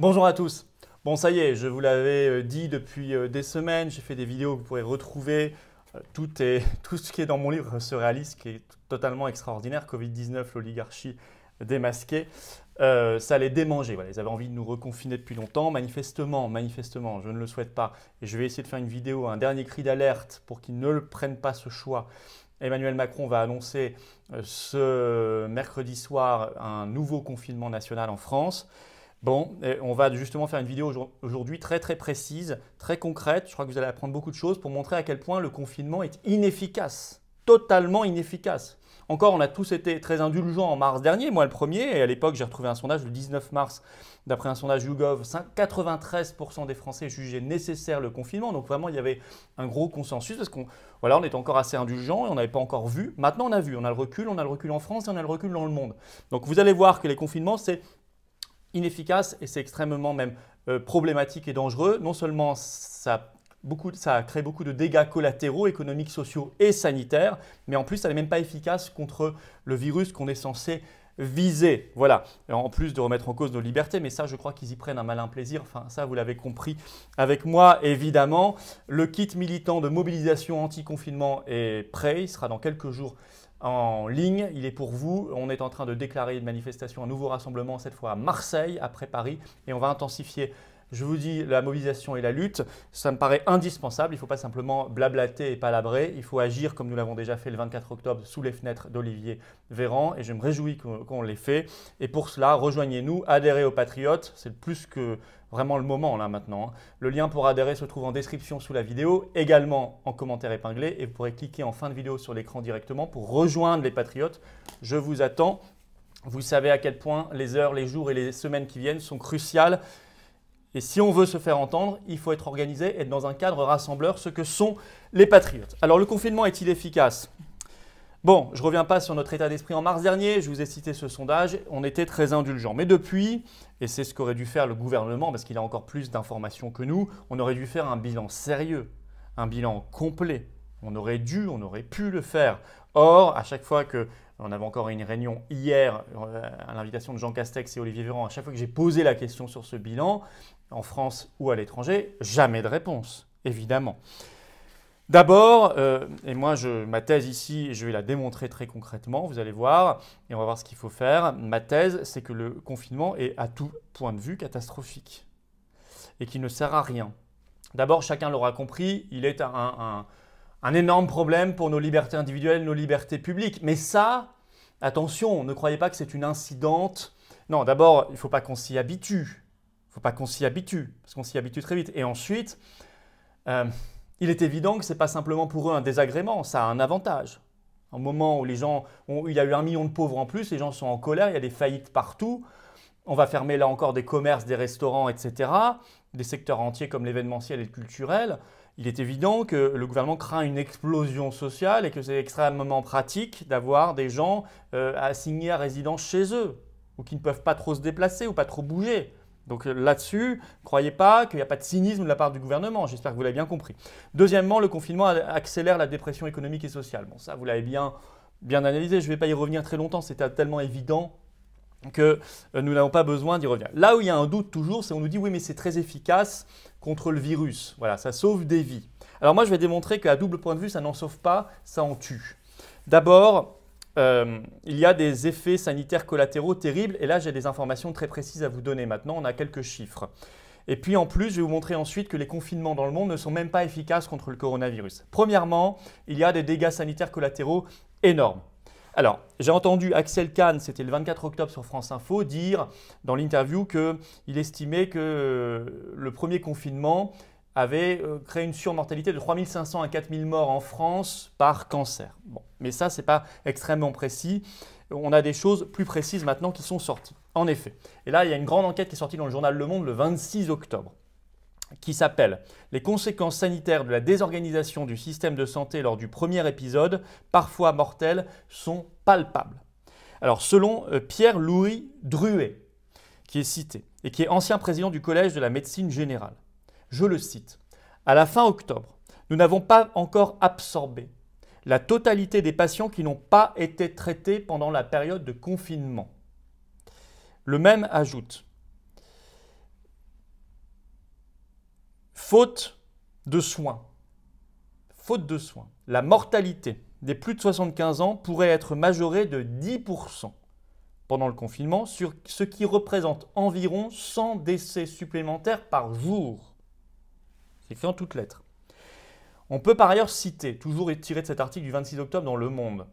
Bonjour à tous. Bon, ça y est, je vous l'avais euh, dit depuis euh, des semaines, j'ai fait des vidéos que vous pourrez retrouver. Euh, tout, tout ce qui est dans mon livre se réalise, qui est totalement extraordinaire. Covid-19, l'oligarchie démasquée. ça les démangeait. Voilà, ils avaient envie de nous reconfiner depuis longtemps. Manifestement, manifestement, je ne le souhaite pas. Et je vais essayer de faire une vidéo, un dernier cri d'alerte pour qu'ils ne prennent pas ce choix. Emmanuel Macron va annoncer ce mercredi soir un nouveau confinement national en France. Bon, on va justement faire une vidéo aujourd'hui très très précise, très concrète. Je crois que vous allez apprendre beaucoup de choses pour montrer à quel point le confinement est inefficace, totalement inefficace. Encore, on a tous été très indulgents en mars dernier, moi le premier, et à l'époque j'ai retrouvé un sondage le 19 mars, d'après un sondage YouGov, 93% des Français jugeaient nécessaire le confinement, donc vraiment il y avait un gros consensus, parce qu'on voilà, on était encore assez indulgents et on n'avait pas encore vu. Maintenant on a vu, on a le recul, on a le recul en France et on a le recul dans le monde. Donc vous allez voir que les confinements, c'est inefficace et c'est extrêmement même euh, problématique et dangereux. Non seulement ça, beaucoup, ça crée beaucoup de dégâts collatéraux, économiques, sociaux et sanitaires, mais en plus, ça n'est même pas efficace contre le virus qu'on est censé viser Voilà, en plus de remettre en cause nos libertés, mais ça, je crois qu'ils y prennent un malin plaisir. Enfin, ça, vous l'avez compris avec moi, évidemment. Le kit militant de mobilisation anti-confinement est prêt. Il sera dans quelques jours en ligne, il est pour vous. On est en train de déclarer une manifestation, un nouveau rassemblement, cette fois à Marseille, après Paris, et on va intensifier je vous dis, la mobilisation et la lutte, ça me paraît indispensable. Il ne faut pas simplement blablater et palabrer. Il faut agir comme nous l'avons déjà fait le 24 octobre sous les fenêtres d'Olivier Véran. Et je me réjouis qu'on l'ait fait. Et pour cela, rejoignez-nous, adhérez aux Patriotes. C'est plus que vraiment le moment là maintenant. Hein. Le lien pour adhérer se trouve en description sous la vidéo, également en commentaire épinglé. Et vous pourrez cliquer en fin de vidéo sur l'écran directement pour rejoindre les Patriotes. Je vous attends. Vous savez à quel point les heures, les jours et les semaines qui viennent sont cruciales et si on veut se faire entendre, il faut être organisé, être dans un cadre rassembleur, ce que sont les patriotes. Alors le confinement est-il efficace Bon, je ne reviens pas sur notre état d'esprit en mars dernier, je vous ai cité ce sondage, on était très indulgent. Mais depuis, et c'est ce qu'aurait dû faire le gouvernement, parce qu'il a encore plus d'informations que nous, on aurait dû faire un bilan sérieux, un bilan complet. On aurait dû, on aurait pu le faire. Or, à chaque fois que on avait encore une réunion hier euh, à l'invitation de Jean Castex et Olivier Véran. À chaque fois que j'ai posé la question sur ce bilan, en France ou à l'étranger Jamais de réponse, évidemment. D'abord, euh, et moi je, ma thèse ici, je vais la démontrer très concrètement, vous allez voir, et on va voir ce qu'il faut faire. Ma thèse, c'est que le confinement est à tout point de vue catastrophique et qu'il ne sert à rien. D'abord, chacun l'aura compris, il est un, un, un énorme problème pour nos libertés individuelles, nos libertés publiques. Mais ça, attention, ne croyez pas que c'est une incidente. Non, d'abord, il ne faut pas qu'on s'y habitue faut pas qu'on s'y habitue, parce qu'on s'y habitue très vite. Et ensuite, euh, il est évident que ce n'est pas simplement pour eux un désagrément, ça a un avantage. Un moment où les gens il y a eu un million de pauvres en plus, les gens sont en colère, il y a des faillites partout, on va fermer là encore des commerces, des restaurants, etc., des secteurs entiers comme l'événementiel et le culturel. Il est évident que le gouvernement craint une explosion sociale et que c'est extrêmement pratique d'avoir des gens euh, assignés à résidence chez eux, ou qui ne peuvent pas trop se déplacer ou pas trop bouger. Donc euh, là-dessus, croyez pas qu'il n'y a pas de cynisme de la part du gouvernement. J'espère que vous l'avez bien compris. Deuxièmement, le confinement accélère la dépression économique et sociale. Bon, ça, vous l'avez bien, analysé. Je ne vais pas y revenir très longtemps. C'était tellement évident que euh, nous n'avons pas besoin d'y revenir. Là où il y a un doute toujours, c'est qu'on nous dit oui, mais c'est très efficace contre le virus. Voilà, ça sauve des vies. Alors moi, je vais démontrer qu'à double point de vue, ça n'en sauve pas, ça en tue. D'abord, euh, il y a des effets sanitaires collatéraux terribles. Et là, j'ai des informations très précises à vous donner. Maintenant, on a quelques chiffres. Et puis en plus, je vais vous montrer ensuite que les confinements dans le monde ne sont même pas efficaces contre le coronavirus. Premièrement, il y a des dégâts sanitaires collatéraux énormes. Alors, j'ai entendu Axel Kahn, c'était le 24 octobre sur France Info, dire dans l'interview qu'il estimait que le premier confinement avait euh, créé une surmortalité de 3500 à 4000 morts en France par cancer. mais ça, ce n'est pas extrêmement précis. On a des choses plus précises maintenant qui sont sorties. En effet. Et là, il y a une grande enquête qui est sortie dans le journal Le Monde le 26 octobre qui s'appelle Les conséquences sanitaires de la désorganisation du système de santé lors du premier épisode, parfois mortel, sont palpables. Alors selon euh, Pierre-Louis Druet, qui est cité, et qui est ancien président du Collège de la médecine générale, je le cite. À la fin octobre, nous n'avons pas encore absorbé la totalité des patients qui n'ont pas été traités pendant la période de confinement. Le même ajoute faute de soins. Faute de soins. La mortalité des plus de 75 ans pourrait être majorée de 10% pendant le confinement, sur ce qui représente environ 100 décès supplémentaires par jour. C'est écrit en toutes lettres. On peut par ailleurs citer, toujours tiré de cet article du 26 octobre dans Le Monde,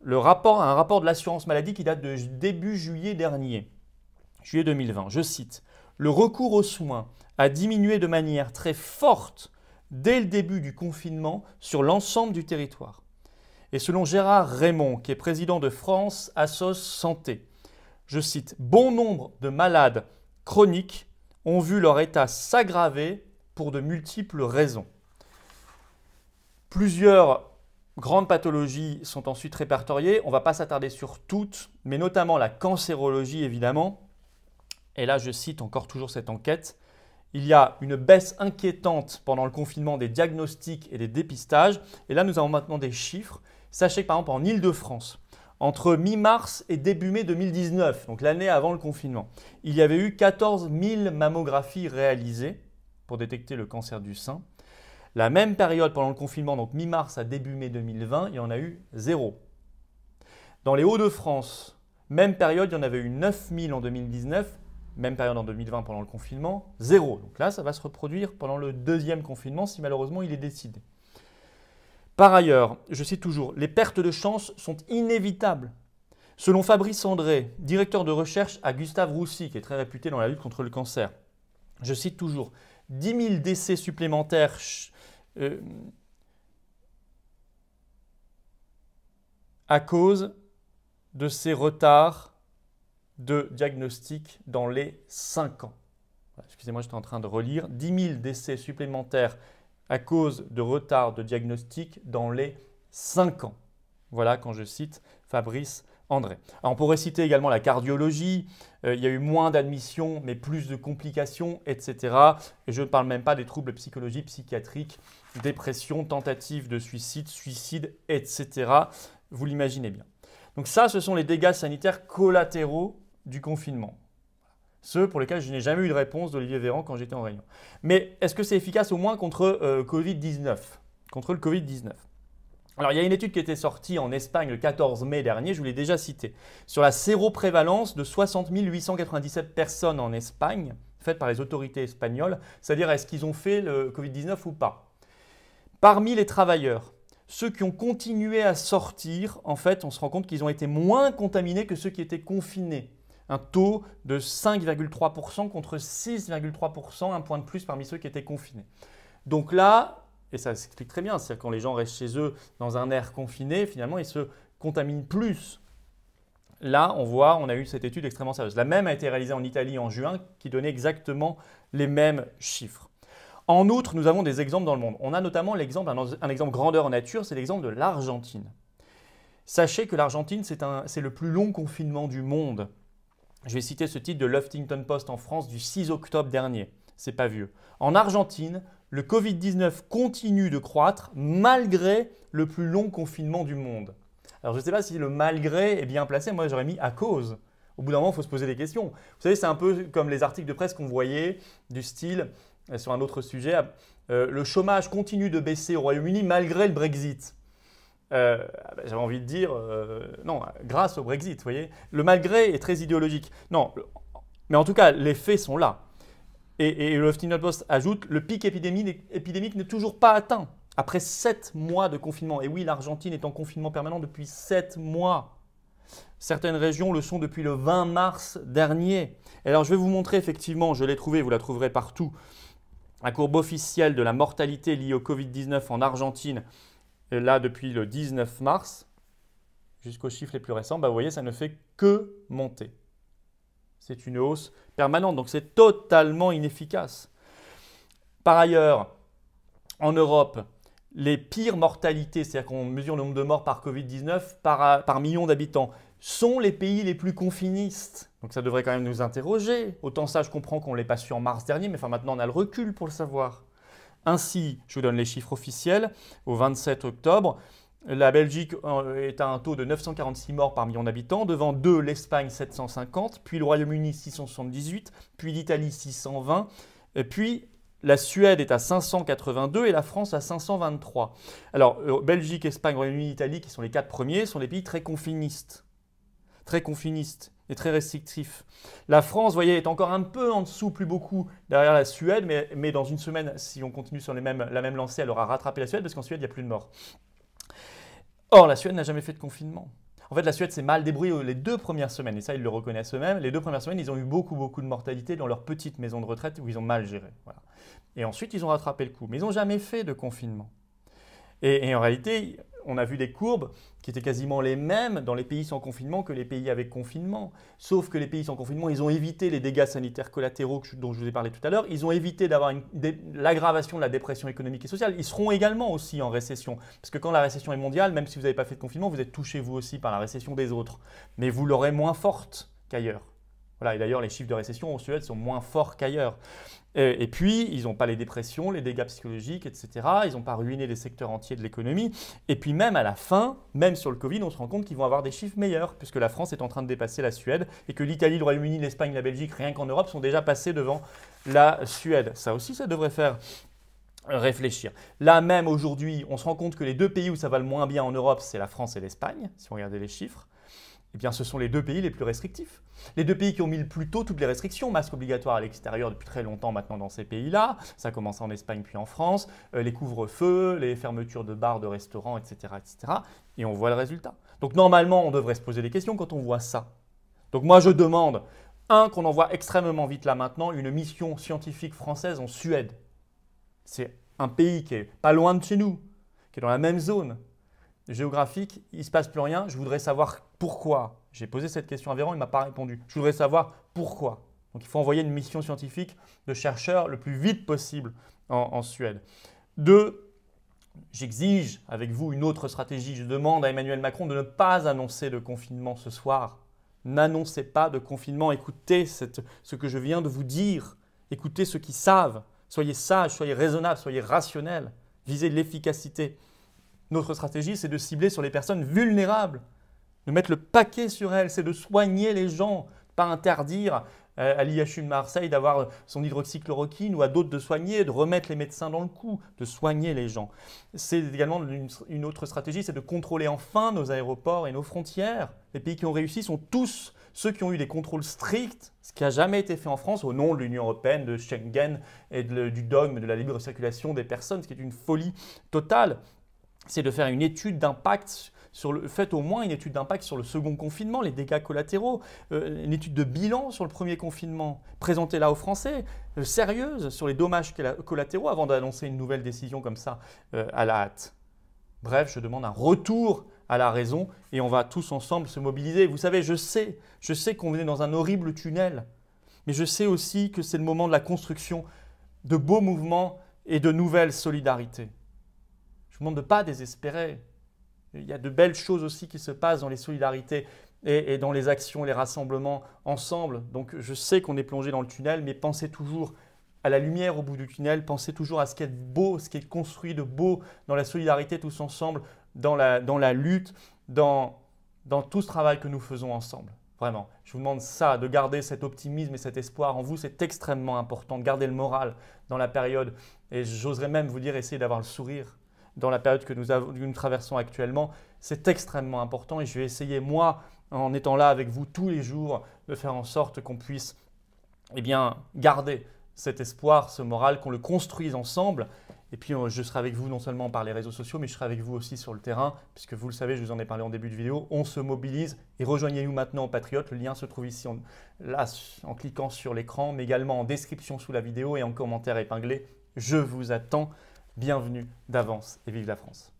le rapport, un rapport de l'assurance maladie qui date de début juillet dernier, juillet 2020. Je cite Le recours aux soins a diminué de manière très forte dès le début du confinement sur l'ensemble du territoire. Et selon Gérard Raymond, qui est président de France Assos Santé, je cite Bon nombre de malades chroniques ont vu leur état s'aggraver pour de multiples raisons. Plusieurs grandes pathologies sont ensuite répertoriées. On ne va pas s'attarder sur toutes, mais notamment la cancérologie, évidemment. Et là, je cite encore toujours cette enquête. Il y a une baisse inquiétante pendant le confinement des diagnostics et des dépistages. Et là, nous avons maintenant des chiffres. Sachez que par exemple, en Ile-de-France, entre mi-mars et début mai 2019, donc l'année avant le confinement, il y avait eu 14 000 mammographies réalisées pour détecter le cancer du sein. La même période pendant le confinement, donc mi-mars à début mai 2020, il y en a eu zéro. Dans les Hauts-de-France, même période, il y en avait eu 9000 en 2019, même période en 2020 pendant le confinement, zéro. Donc là, ça va se reproduire pendant le deuxième confinement si malheureusement il est décidé. Par ailleurs, je cite toujours, les pertes de chance sont inévitables. Selon Fabrice André, directeur de recherche à Gustave Roussy, qui est très réputé dans la lutte contre le cancer, je cite toujours, 10 000 décès supplémentaires euh, à cause de ces retards de diagnostic dans les 5 ans. Excusez-moi, j'étais en train de relire. 10 000 décès supplémentaires à cause de retards de diagnostic dans les 5 ans. Voilà quand je cite Fabrice André. Alors, on pourrait citer également la cardiologie, euh, il y a eu moins d'admissions mais plus de complications, etc. Et je ne parle même pas des troubles psychologiques, psychiatriques, dépression, tentatives de suicide, suicide, etc. Vous l'imaginez bien. Donc ça, ce sont les dégâts sanitaires collatéraux du confinement. Ceux pour lesquels je n'ai jamais eu de réponse d'Olivier Véran quand j'étais en réunion. Mais est-ce que c'est efficace au moins contre euh, Covid-19 Contre le Covid-19 alors, il y a une étude qui était sortie en Espagne le 14 mai dernier, je vous l'ai déjà cité, sur la séroprévalence de 60 897 personnes en Espagne, faite par les autorités espagnoles, c'est-à-dire est-ce qu'ils ont fait le Covid-19 ou pas. Parmi les travailleurs, ceux qui ont continué à sortir, en fait, on se rend compte qu'ils ont été moins contaminés que ceux qui étaient confinés. Un taux de 5,3% contre 6,3%, un point de plus parmi ceux qui étaient confinés. Donc là, et ça s'explique très bien, c'est-à-dire quand les gens restent chez eux dans un air confiné, finalement, ils se contaminent plus. Là, on voit, on a eu cette étude extrêmement sérieuse. La même a été réalisée en Italie en juin, qui donnait exactement les mêmes chiffres. En outre, nous avons des exemples dans le monde. On a notamment l'exemple, un, exemple grandeur nature, c'est l'exemple de l'Argentine. Sachez que l'Argentine, c'est le plus long confinement du monde. Je vais citer ce titre de l'Huffington Post en France du 6 octobre dernier. C'est pas vieux. En Argentine, le Covid-19 continue de croître malgré le plus long confinement du monde. Alors je ne sais pas si le malgré est bien placé, moi j'aurais mis à cause. Au bout d'un moment, il faut se poser des questions. Vous savez, c'est un peu comme les articles de presse qu'on voyait du style, euh, sur un autre sujet, euh, le chômage continue de baisser au Royaume-Uni malgré le Brexit. Euh, ah ben, j'avais envie de dire, non, grâce au Brexit, vous voyez. Le malgré est très idéologique. Non, mais en tout cas, les faits sont là. Et, et le Huffington Post ajoute le pic épidémique, n'est toujours pas atteint après 7 mois de confinement. Et oui, l'Argentine est en confinement permanent depuis 7 mois. Certaines régions le sont depuis le 20 mars dernier. Et alors je vais vous montrer effectivement, je l'ai trouvé, vous la trouverez partout, la courbe officielle de la mortalité liée au Covid-19 en Argentine, euh, là depuis le 19 mars, jusqu'aux chiffres les plus récents, bah, vous voyez, ça ne fait que monter. C'est une hausse permanente, donc c'est totalement inefficace. Par ailleurs, en Europe, les pires mortalités, c'est-à-dire qu'on mesure le nombre de morts par Covid-19 par, million d'habitants, sont les pays les plus confinistes. Donc ça devrait quand même nous interroger. Autant ça, je comprends qu'on ne l'ait pas su en mars dernier, mais enfin maintenant on a le recul pour le savoir. Ainsi, je vous donne les chiffres officiels. Au 27 octobre, la Belgique euh, est à un taux de 946 morts par million d'habitants, devant deux, l'Espagne 750, puis le Royaume-Uni 678, puis l'Italie 620, euh, puis la Suède est à 582 et la France à 523. Alors, euh, Belgique, Espagne, Royaume-Uni, Italie, qui sont les quatre premiers, sont des pays très confinistes. Très confinistes et très restrictifs. La France, vous voyez, est encore un peu en dessous, plus beaucoup, derrière la Suède, mais, dans une semaine, si on continue sur les mêmes, la même lancée, elle aura rattrapé la Suède, parce qu'en Suède, il n'y a plus de morts. Or, la Suède n'a jamais fait de confinement. En fait, la Suède s'est mal débrouillée les deux premières semaines, et ça, ils le reconnaissent eux-mêmes. Les deux premières semaines, ils ont eu beaucoup, beaucoup de mortalité dans leur petite maison de retraite où ils ont mal géré. Et ensuite, ils ont rattrapé le coup. Mais ils n'ont jamais fait de confinement. et en réalité, on a vu des courbes qui étaient quasiment les mêmes dans les pays sans confinement que les pays avec confinement. Sauf que les pays sans confinement, ils ont évité les dégâts sanitaires collatéraux dont je vous ai parlé tout à l'heure, ils ont évité d'avoir l'aggravation de la dépression économique et sociale. Ils seront également aussi en récession. Parce que quand la récession est mondiale, même si vous n'avez pas fait de confinement, vous êtes touché vous aussi par la récession des autres. Mais vous l'aurez moins forte qu'ailleurs. Voilà, et d'ailleurs, les chiffres de récession en Suède sont moins forts qu'ailleurs. Et, puis, ils n'ont pas les dépressions, les dégâts psychologiques, etc. Ils n'ont pas ruiné les secteurs entiers de l'économie. Et puis, même à la fin, même sur le Covid, on se rend compte qu'ils vont avoir des chiffres meilleurs, puisque la France est en train de dépasser la Suède et que l'Italie, le Royaume-Uni, l'Espagne, la Belgique, rien qu'en Europe, sont déjà passés devant la Suède. Ça aussi, ça devrait faire réfléchir. Là même, aujourd'hui, on se rend compte que les deux pays où ça va le moins bien en Europe, c'est la France et l'Espagne, si on regarde les chiffres eh bien, ce sont les deux pays les plus restrictifs. Les deux pays qui ont mis le plus tôt toutes les restrictions, masque obligatoire à l'extérieur depuis très longtemps maintenant dans ces pays-là, ça commence en Espagne puis en France, euh, les couvre-feux, les fermetures de bars, de restaurants, etc., etc. Et on voit le résultat. Donc normalement, on devrait se poser des questions quand on voit ça. Donc moi, je demande, un, qu'on envoie extrêmement vite là maintenant une mission scientifique française en Suède. C'est un pays qui est pas loin de chez nous, qui est dans la même zone, géographique, il ne se passe plus rien, je voudrais savoir pourquoi. J'ai posé cette question à Véran, il ne m'a pas répondu. Je voudrais savoir pourquoi. Donc il faut envoyer une mission scientifique de chercheurs le plus vite possible en, Suède. Deux, j'exige avec vous une autre stratégie. Je demande à Emmanuel Macron de ne pas annoncer le confinement ce soir. N'annoncez pas de confinement. Écoutez ce que je viens de vous dire. Écoutez ceux qui savent. Soyez sages, soyez raisonnables, soyez rationnels. Visez l'efficacité. Notre stratégie, c'est de cibler sur les personnes vulnérables, de mettre le paquet sur elles, c'est de soigner les gens, pas interdire euh, à l'IHU de Marseille d'avoir son hydroxychloroquine ou à d'autres de soigner, de remettre les médecins dans le coup, de soigner les gens. C'est également une, autre stratégie, c'est de contrôler enfin nos aéroports et nos frontières. Les pays qui ont réussi sont tous ceux qui ont eu des contrôles stricts, ce qui n'a jamais été fait en France au nom de l'Union européenne, de Schengen et du dogme de la libre circulation des personnes, ce qui est une folie totale c'est de faire une étude d'impact sur le, fait au moins une étude d'impact sur le second confinement, les dégâts collatéraux, euh, une étude de bilan sur le premier confinement, présentée là aux Français, euh, sérieuse, sur les dommages collatéraux avant d'annoncer une nouvelle décision comme ça euh, à la hâte. Bref, je demande un retour à la raison et on va tous ensemble se mobiliser. Vous savez, je sais, je sais qu'on venait dans un horrible tunnel, mais je sais aussi que c'est le moment de la construction de beaux mouvements et de nouvelles solidarités. Je vous demande de ne pas désespérer. Il y a de belles choses aussi qui se passent dans les solidarités et, dans les actions, les rassemblements ensemble. Donc je sais qu'on est plongé dans le tunnel, mais pensez toujours à la lumière au bout du tunnel, pensez toujours à ce qui est beau, ce qui est construit de beau dans la solidarité tous ensemble, dans la, dans la lutte, dans, dans tout ce travail que nous faisons ensemble. Vraiment, je vous demande ça, de garder cet optimisme et cet espoir en vous, c'est extrêmement important, de garder le moral dans la période. Et j'oserais même vous dire, essayez d'avoir le sourire, dans la période que nous, traversons actuellement, c'est extrêmement important et je vais essayer, moi, en étant là avec vous tous les jours, de faire en sorte qu'on puisse eh bien, garder cet espoir, ce moral, qu'on le construise ensemble. Et puis, euh, je serai avec vous non seulement par les réseaux sociaux, mais je serai avec vous aussi sur le terrain, puisque vous le savez, je vous en ai parlé en début de vidéo, on se mobilise et rejoignez-nous maintenant au Patriote. Le lien se trouve ici, là, en cliquant sur l'écran, mais également en description sous la vidéo et en commentaire épinglé. Je vous attends. Bienvenue d'avance et vive la France.